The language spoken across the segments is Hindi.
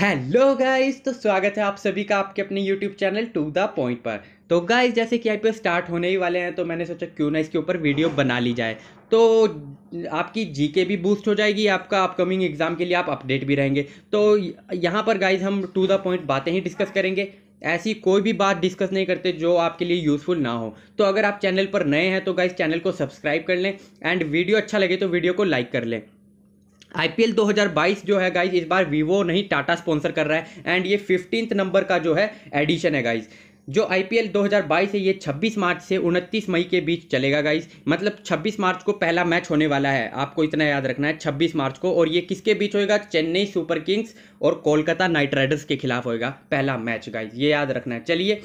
हेलो गाइस तो स्वागत है आप सभी का आपके अपने YouTube channel to the point पर तो गाइस जैसे कि आईपीएल स्टार्ट होने ही वाले हैं तो मैंने सोचा क्यों ना इसके ऊपर वीडियो बना ली जाए तो आपकी जीके भी बूस्ट हो जाएगी आपका अपकमिंग एग्ज़ाम के लिए आप अपडेट भी रहेंगे तो यहाँ पर गाइज हम टू द पॉइंट बातें ही डिस्कस करेंगे ऐसी कोई भी बात डिस्कस नहीं करते जो आपके लिए यूज़फुल ना हो तो अगर आप चैनल पर नए हैं तो गाइज चैनल को सब्सक्राइब कर लें एंड वीडियो अच्छा लगे तो वीडियो को लाइक कर लें आईपीएल 2022 जो है गाइज इस बार वीवो नहीं टाटा स्पॉन्सर कर रहा है एंड ये फिफ्टींथ नंबर का जो है एडिशन है गाइज जो आईपीएल 2022 है ये 26 मार्च से 29 मई के बीच चलेगा गाइज मतलब 26 मार्च को पहला मैच होने वाला है आपको इतना याद रखना है 26 मार्च को और ये किसके बीच होएगा चेन्नई सुपर किंग्स और कोलकाता नाइट राइडर्स के खिलाफ होएगा पहला मैच गाइज ये याद रखना है चलिए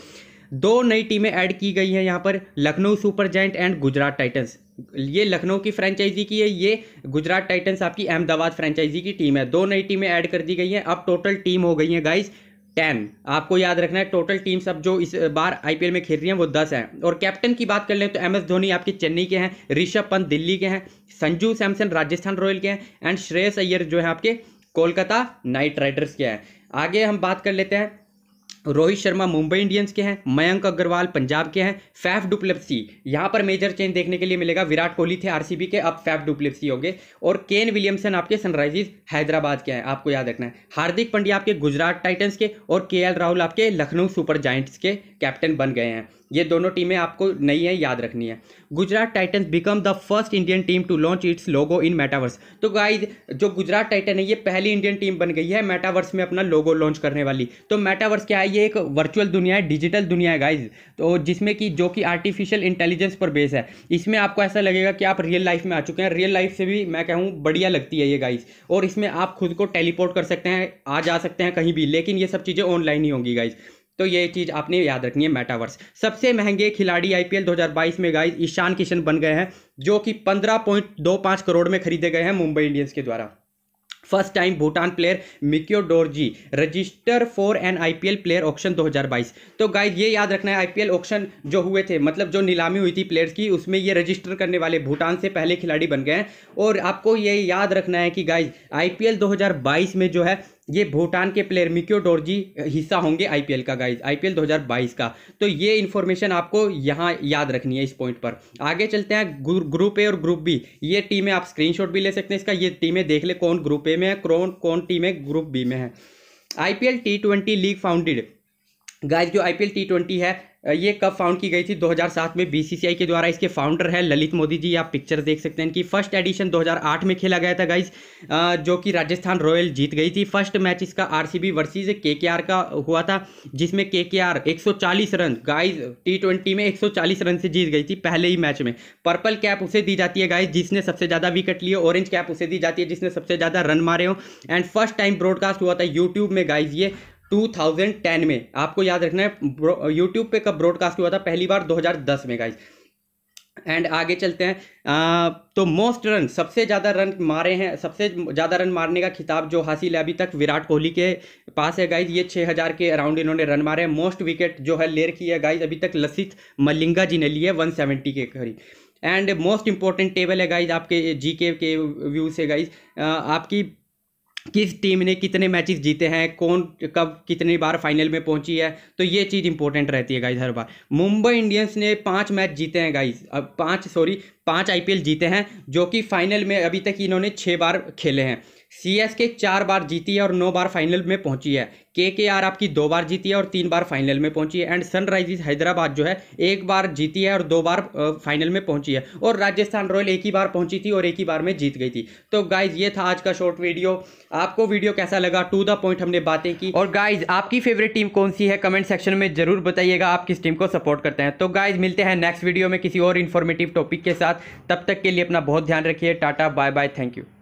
दो नई टीमें ऐड की गई हैं यहाँ पर Lucknow Super Giant and Gujarat Titans ये लखनऊ की फ्रेंचाइजी की है ये गुजरात टाइटन्स आपकी अहमदाबाद फ्रेंचाइजी की टीम है दो नई टीमें ऐड कर दी गई हैं अब टोटल टीम हो गई है गाइज टेन आपको याद रखना है टोटल टीम्स अब जो इस बार आईपीएल में खेल रही हैं वो दस हैं और कैप्टन की बात कर लें तो एम एस धोनी आपके चेन्नई के हैं ऋषभ पंत दिल्ली के हैं संजू सैमसन राजस्थान रॉयल के हैं एंड श्रेयस अय्यर जो है आपके कोलकाता नाइट राइडर्स के हैं आगे हम बात कर लेते हैं रोहित शर्मा मुंबई इंडियंस के हैं मयंक अग्रवाल पंजाब के हैं फैफ डुप्लेप्सी यहाँ पर मेजर चेंज देखने के लिए मिलेगा विराट कोहली थे आरसीबी के अब फैफ डुप्लेप्सी होंगे और केन विलियमसन आपके सनराइजर्स हैदराबाद के हैं आपको याद रखना है हार्दिक पंड्या आपके गुजरात टाइटन्स के और के राहुल आपके लखनऊ सुपर जाइंट्स के कैप्टन बन गए हैं ये दोनों टीमें आपको नई है याद रखनी है Gujarat Titans become the first Indian team to launch its logo in metaverse तो गाइज जो गुजरात टाइटन है ये पहली इंडियन टीम बन गई है मेटावर्स में अपना लोगो लॉन्च करने वाली तो मेटावर्स क्या है ये एक वर्चुअल दुनिया है डिजिटल दुनिया है गाइज तो जिसमें कि जो कि आर्टिफिशियल इंटेलिजेंस पर बेस है इसमें आपको ऐसा लगेगा कि आप रियल लाइफ में आ चुके हैं रियल लाइफ से भी मैं कहूँ बढ़िया लगती है ये गाइज और इसमें आप खुद को टेलीपोर्ट कर सकते हैं आ जा सकते हैं कहीं भी लेकिन ये सब चीज़ें ऑनलाइन ही होंगी गाइज तो ये चीज़ आपने याद रखनी है मेटावर्स सबसे महंगे खिलाड़ी आईपीएल 2022 में गाइस ईशान किशन बन गए हैं जो कि 15.25 करोड़ में खरीदे गए हैं मुंबई इंडियंस के द्वारा first time Bhutan player Mikyo Dorji register for an IPL player auction 2022 तो गाइज ये याद रखना है आईपीएल ऑप्शन जो हुए थे मतलब जो नीलामी हुई थी प्लेयर्स की उसमें ये रजिस्टर करने वाले भूटान से पहले खिलाड़ी बन गए हैं और आपको ये याद रखना है कि गाइज आईपीएल 2022 में जो है ये भूटान के प्लेयर मिक्यो डोरजी हिस्सा होंगे आईपीएल का गाइज आईपीएल 2022 का तो ये इन्फॉर्मेशन आपको यहाँ याद रखनी है इस पॉइंट पर आगे चलते हैं ग्रुप ए और ग्रुप बी ये टीमें आप स्क्रीनशॉट भी ले सकते हैं इसका ये टीमें देख ले कौन ग्रुप ए में है कौन कौन टीमें ग्रुप बी में है I T twenty league founded guys जो आईपीएल टी ट्वेंटी है ये कब फाउंड की गई थी 2007 में बीसीसीआई के द्वारा इसके फाउंडर है ललित मोदी जी आप पिक्चर देख सकते हैं इनकी फर्स्ट एडिशन 2008 में खेला गया था गाइस जो कि राजस्थान रॉयल जीत गई थी फर्स्ट मैच इसका आरसीबी वर्सेस केकेआर का हुआ था जिसमें KKR 140 run guys T twenty में 140 रन से जीत गई थी पहले ही मैच में पर्पल कैप उसे दी जाती है गाइज जिसने सबसे ज़्यादा विकेट लिए ऑरेंज कैप उसे दी जाती है जिसने सबसे ज़्यादा रन मारे हो एंड फर्स्ट टाइम ब्रॉडकास्ट हुआ था यूट्यूब में गाइज ये 2010 में आपको याद रखना है यूट्यूब पे कब ब्रॉडकास्ट हुआ था पहली बार 2010 में गाइज एंड आगे चलते हैं आ, तो मोस्ट रन सबसे ज़्यादा रन मारे हैं सबसे ज़्यादा रन मारने का खिताब जो हासिल है अभी तक विराट कोहली के पास है गाइज ये छः हज़ार के अराउंड इन्होंने रन मारे हैं मोस्ट विकेट जो है ले रखी है गाइज अभी तक लसित मलिंगा जी ने ली है वन सेवेंटी के करीब एंड मोस्ट इंपॉर्टेंट टेबल है गाइज आपके जी के व्यू से गाइज आपकी किस टीम ने कितने मैचेस जीते हैं कौन कब कितनी बार फाइनल में पहुंची है तो ये चीज़ इंपॉर्टेंट रहती है गाइज हर बार मुंबई इंडियंस ने पांच मैच जीते हैं गाइज अब पांच सॉरी पाँच आईपीएल जीते हैं जो कि फाइनल में अभी तक इन्होंने छः बार खेले हैं सी एस के चार बार जीती है और नौ बार फाइनल में पहुंची है के के आर आपकी दो बार जीती है और तीन बार फाइनल में पहुंची है एंड सनराइजर्स हैदराबाद जो है एक बार जीती है और दो बार फाइनल में पहुंची है और राजस्थान रॉयल एक ही बार पहुंची थी और एक ही बार में जीत गई थी तो गाइज ये था आज का शॉर्ट वीडियो आपको वीडियो कैसा लगा टू द पॉइंट हमने बातें की और गाइज आपकी फेवरेट टीम कौन सी है कमेंट सेक्शन में जरूर बताइएगा आप किस टीम को सपोर्ट करते हैं तो गाइज मिलते हैं नेक्स्ट वीडियो में किसी और इन्फॉर्मेटिव टॉपिक के साथ तब तक के लिए अपना बहुत ध्यान रखिए tata bye bye thank you